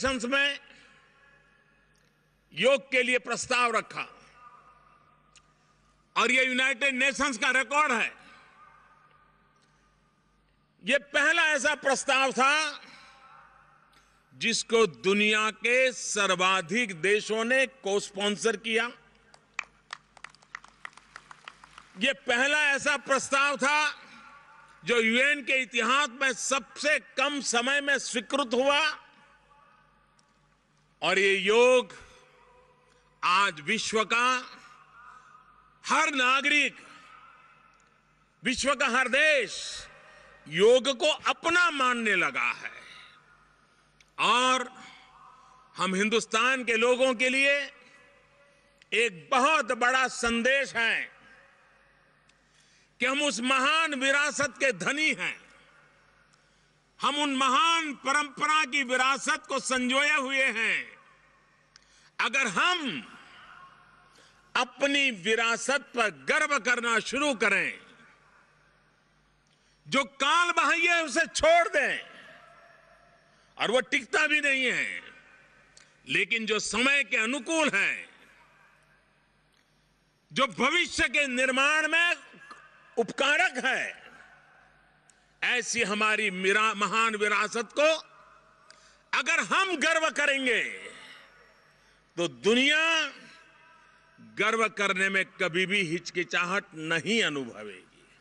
sessions में योग के लिए प्रस्ताव रखा और ये यूनाइटेड नेशंस का रिकॉर्ड है ये पहला ऐसा प्रस्ताव था जिसको दुनिया के सर्वाधिक देशों ने को स्पॉन्सर किया ये पहला ऐसा प्रस्ताव था जो यूएन के इतिहास में सबसे कम समय में स्वीकृत हुआ और ये योग आज विश्व का हर नागरिक विश्व का हर देश योग को अपना मानने लगा है और हम हिंदुस्तान के लोगों के लिए एक बहुत बड़ा संदेश है कि हम उस महान विरासत के धनी हैं हम उन महान परंपरा की विरासत को संजोए हुए हैं अगर हम अपनी विरासत पर गर्व करना शुरू करें जो काल बाह्य है उसे छोड़ दें और वो टिकता भी नहीं है लेकिन जो समय के अनुकूल है जो भविष्य के निर्माण में उपकारक है ऐसी हमारी महान विरासत को अगर हम गर्व करेंगे तो दुनिया गर्व करने में कभी भी हिचकिचाहट नहीं अनुभवेगी